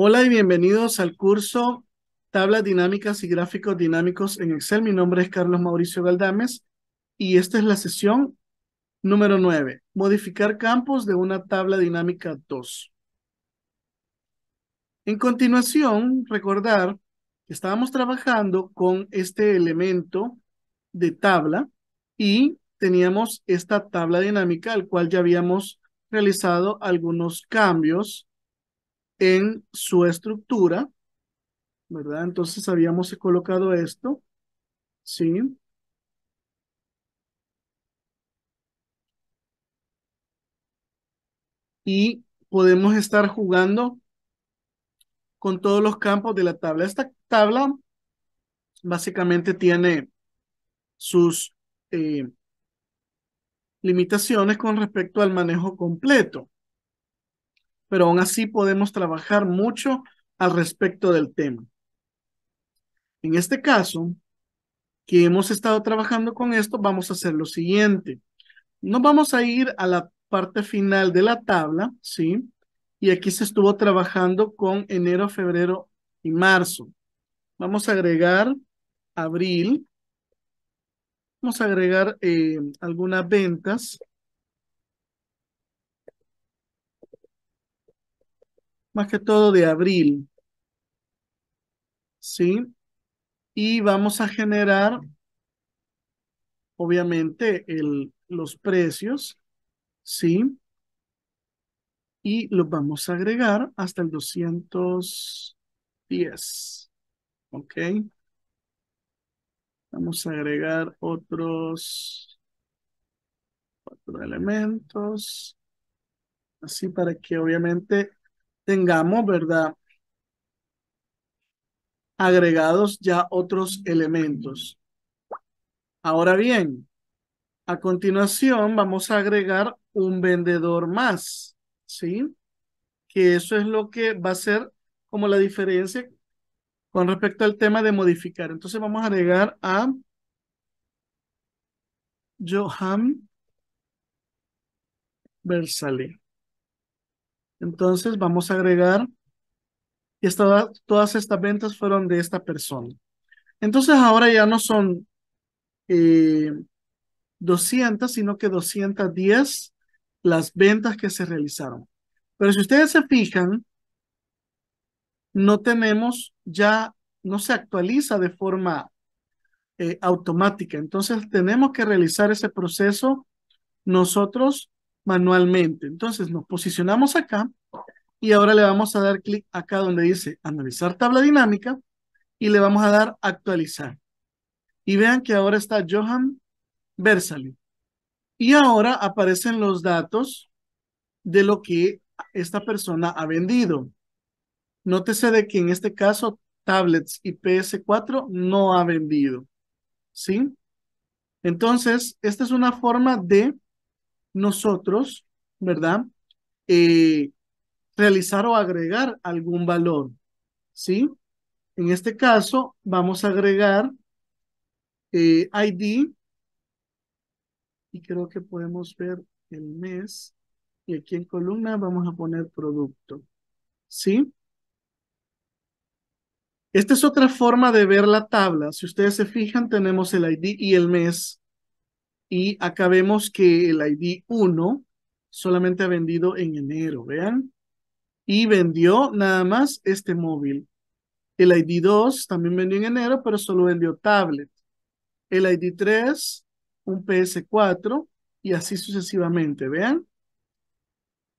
Hola y bienvenidos al curso Tablas Dinámicas y Gráficos Dinámicos en Excel. Mi nombre es Carlos Mauricio Galdames y esta es la sesión número 9, modificar campos de una tabla dinámica 2. En continuación, recordar que estábamos trabajando con este elemento de tabla y teníamos esta tabla dinámica al cual ya habíamos realizado algunos cambios en su estructura, ¿verdad? Entonces habíamos colocado esto, ¿sí? Y podemos estar jugando con todos los campos de la tabla. Esta tabla básicamente tiene sus eh, limitaciones con respecto al manejo completo pero aún así podemos trabajar mucho al respecto del tema. En este caso, que hemos estado trabajando con esto, vamos a hacer lo siguiente. Nos vamos a ir a la parte final de la tabla, ¿sí? Y aquí se estuvo trabajando con enero, febrero y marzo. Vamos a agregar abril. Vamos a agregar eh, algunas ventas. más que todo de abril. ¿Sí? Y vamos a generar, obviamente, el, los precios. ¿Sí? Y los vamos a agregar hasta el 210. ¿Ok? Vamos a agregar otros cuatro elementos. Así para que obviamente tengamos, ¿verdad? Agregados ya otros elementos. Ahora bien, a continuación vamos a agregar un vendedor más, ¿sí? Que eso es lo que va a ser como la diferencia con respecto al tema de modificar. Entonces vamos a agregar a Johan Bersalé. Entonces vamos a agregar que todas estas ventas fueron de esta persona. Entonces ahora ya no son 200, eh, sino que 210 las ventas que se realizaron. Pero si ustedes se fijan, no tenemos ya, no se actualiza de forma eh, automática. Entonces tenemos que realizar ese proceso nosotros manualmente. Entonces nos posicionamos acá y ahora le vamos a dar clic acá donde dice analizar tabla dinámica y le vamos a dar actualizar. Y vean que ahora está Johan Bersali. Y ahora aparecen los datos de lo que esta persona ha vendido. Nótese de que en este caso tablets y PS4 no ha vendido. ¿Sí? Entonces, esta es una forma de nosotros, ¿verdad? Eh, realizar o agregar algún valor, ¿sí? En este caso, vamos a agregar eh, ID y creo que podemos ver el mes y aquí en columna vamos a poner producto, ¿sí? Esta es otra forma de ver la tabla. Si ustedes se fijan, tenemos el ID y el mes. Y acá vemos que el ID 1 solamente ha vendido en enero, vean. Y vendió nada más este móvil. El ID 2 también vendió en enero, pero solo vendió tablet. El ID 3, un PS4 y así sucesivamente, vean.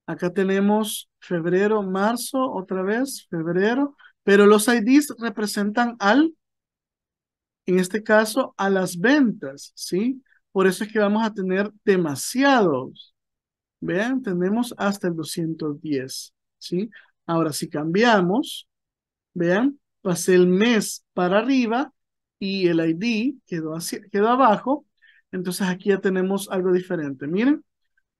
Acá tenemos febrero, marzo, otra vez, febrero, pero los IDs representan al, en este caso, a las ventas, ¿sí? Por eso es que vamos a tener demasiados. Vean, tenemos hasta el 210, ¿sí? Ahora, si cambiamos, vean, pasé el mes para arriba y el ID quedó, quedó abajo. Entonces aquí ya tenemos algo diferente. Miren,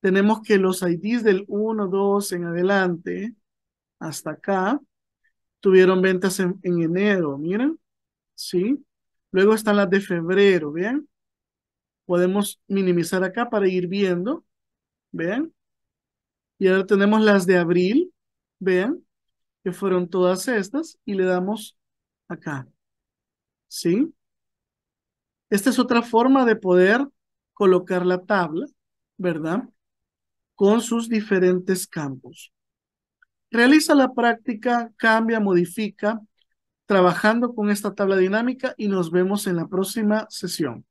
tenemos que los IDs del 1, 2 en adelante hasta acá tuvieron ventas en, enero, miren, ¿sí? Luego están las de febrero, Podemos minimizar acá para ir viendo. Vean. Y ahora tenemos las de abril. Vean. Que fueron todas estas. Y le damos acá. ¿Sí? Esta es otra forma de poder colocar la tabla, ¿verdad? Con sus diferentes campos. Realiza la práctica, cambia, modifica, trabajando con esta tabla dinámica y nos vemos en la próxima sesión.